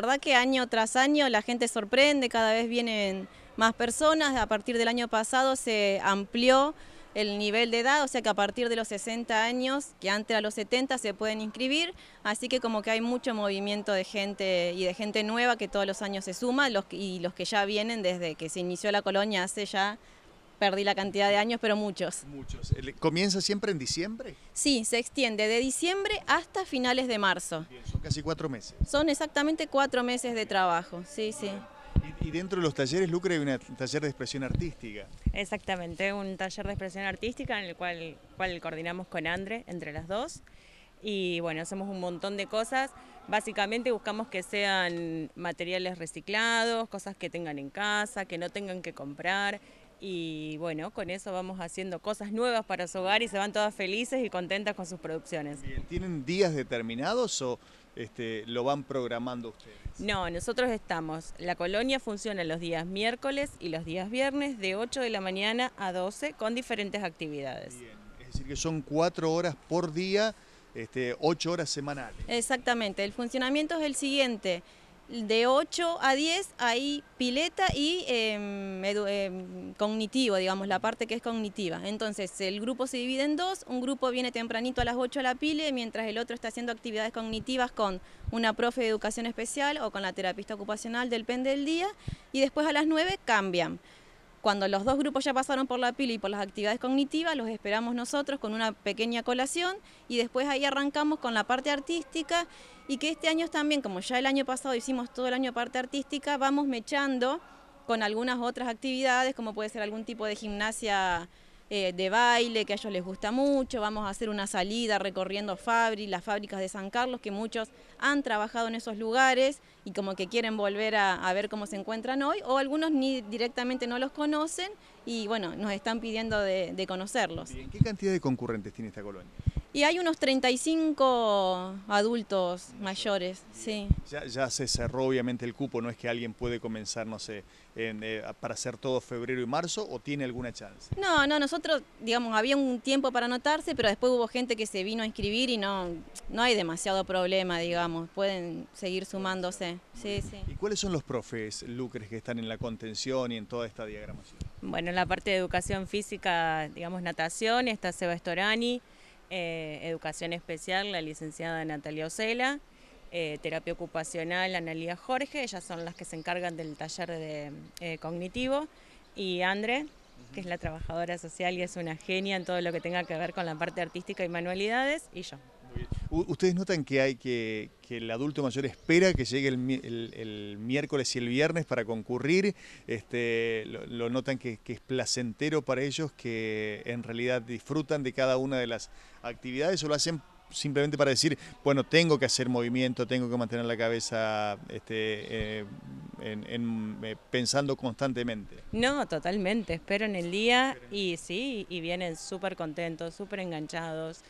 verdad que año tras año la gente sorprende, cada vez vienen más personas. A partir del año pasado se amplió el nivel de edad, o sea que a partir de los 60 años, que antes a los 70 se pueden inscribir, así que como que hay mucho movimiento de gente y de gente nueva que todos los años se suma los, y los que ya vienen desde que se inició la colonia hace ya perdí la cantidad de años, pero muchos. Muchos. ¿Comienza siempre en diciembre? Sí, se extiende de diciembre hasta finales de marzo. son casi cuatro meses. Son exactamente cuatro meses de trabajo, sí, sí. Y dentro de los talleres, Lucre, hay un taller de expresión artística. Exactamente, un taller de expresión artística en el cual, cual coordinamos con Andre entre las dos. Y bueno, hacemos un montón de cosas. Básicamente buscamos que sean materiales reciclados, cosas que tengan en casa, que no tengan que comprar, y bueno, con eso vamos haciendo cosas nuevas para su hogar y se van todas felices y contentas con sus producciones. ¿Tienen días determinados o este, lo van programando ustedes? No, nosotros estamos, la colonia funciona los días miércoles y los días viernes de 8 de la mañana a 12 con diferentes actividades. Bien. Es decir, que son cuatro horas por día, este, ocho horas semanales. Exactamente, el funcionamiento es el siguiente de 8 a 10 hay pileta y em, em, cognitivo, digamos, la parte que es cognitiva. Entonces, el grupo se divide en dos, un grupo viene tempranito a las 8 a la pile, mientras el otro está haciendo actividades cognitivas con una profe de educación especial o con la terapista ocupacional, del depende del día, y después a las 9 cambian. Cuando los dos grupos ya pasaron por la pila y por las actividades cognitivas, los esperamos nosotros con una pequeña colación y después ahí arrancamos con la parte artística y que este año también, como ya el año pasado hicimos todo el año parte artística, vamos mechando con algunas otras actividades, como puede ser algún tipo de gimnasia eh, de baile que a ellos les gusta mucho, vamos a hacer una salida recorriendo las fábricas de San Carlos, que muchos han trabajado en esos lugares y como que quieren volver a, ver cómo se encuentran hoy, o algunos ni directamente no los conocen y bueno, nos están pidiendo de, conocerlos. ¿Qué cantidad de concurrentes tiene esta colonia? Y hay unos 35 adultos mayores, sí. Ya, se cerró obviamente el cupo, no es que alguien puede comenzar, no sé, eh, para hacer todo febrero y marzo o tiene alguna chance. No, no, nosotros, digamos, había un tiempo para anotarse, pero después hubo gente que se vino a inscribir y no, no hay demasiado problema, digamos, pueden seguir sumándose. Sí, sí. ¿Y cuáles son los profes, Lucres, que están en la contención y en toda esta diagramación? Bueno, en la parte de educación física, digamos, natación, está Seba eh, educación Especial, la licenciada Natalia Osela, eh, Terapia Ocupacional, Analia Jorge, ellas son las que se encargan del taller de eh, cognitivo, y Andre, que es la trabajadora social y es una genia en todo lo que tenga que ver con la parte artística y manualidades, y yo. ¿Ustedes notan que hay que, el adulto mayor espera que llegue el, miércoles y el viernes para concurrir? Este, lo, notan que, es placentero para ellos, que en realidad disfrutan de cada una de las actividades o lo hacen simplemente para decir, bueno, tengo que hacer movimiento, tengo que mantener la cabeza este, eh, eh, pensando constantemente. No, totalmente, esperan en el día y sí, y vienen súper contentos, súper enganchados.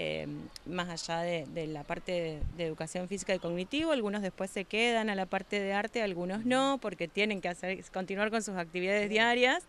Em, más allá de, la parte de, educación física y cognitivo, algunos después se quedan a la parte de arte, algunos no, porque tienen que hacer, continuar con sus actividades diarias,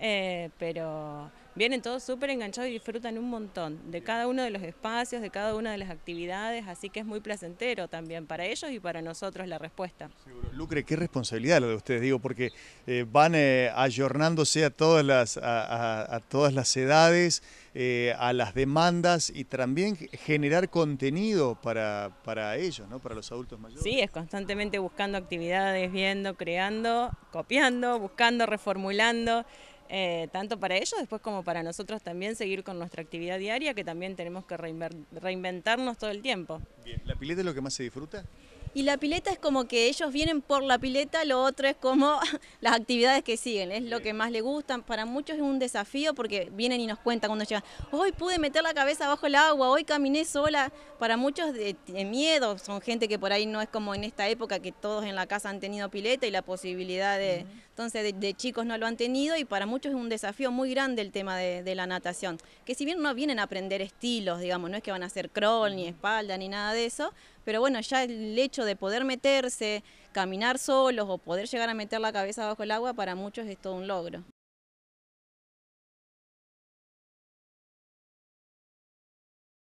eh, pero vienen todos súper enganchados y disfrutan un montón de cada uno de los espacios, de cada una de las actividades, así que es muy placentero también para ellos y para nosotros la respuesta. Lucre, qué responsabilidad lo de ustedes, digo, porque eh, van eh, ayornándose a todas las, a, todas las edades, eh, a las demandas y también generar contenido para, para ellos, ¿no? para los adultos mayores. Sí, es constantemente buscando actividades, viendo, creando, copiando, buscando, reformulando. Eh, tanto para ellos después como para nosotros también seguir con nuestra actividad diaria que también tenemos que reinventarnos todo el tiempo. Bien. ¿La pileta es lo que más se disfruta? Y la pileta es como que ellos vienen por la pileta, lo otro es como las actividades que siguen, es lo que más les gusta. Para muchos es un desafío porque vienen y nos cuentan cuando llegan, hoy pude meter la cabeza bajo el agua, hoy caminé sola. Para muchos de, miedo, son gente que por ahí no es como en esta época que todos en la casa han tenido pileta y la posibilidad de, entonces de, chicos no lo han tenido y para muchos es un desafío muy grande el tema de, de la natación. Que si bien no vienen a aprender estilos, digamos, no es que van a hacer crawl ni espalda ni nada de eso, pero bueno, ya el hecho de poder meterse, caminar solos o poder llegar a meter la cabeza bajo el agua, para muchos es todo un logro.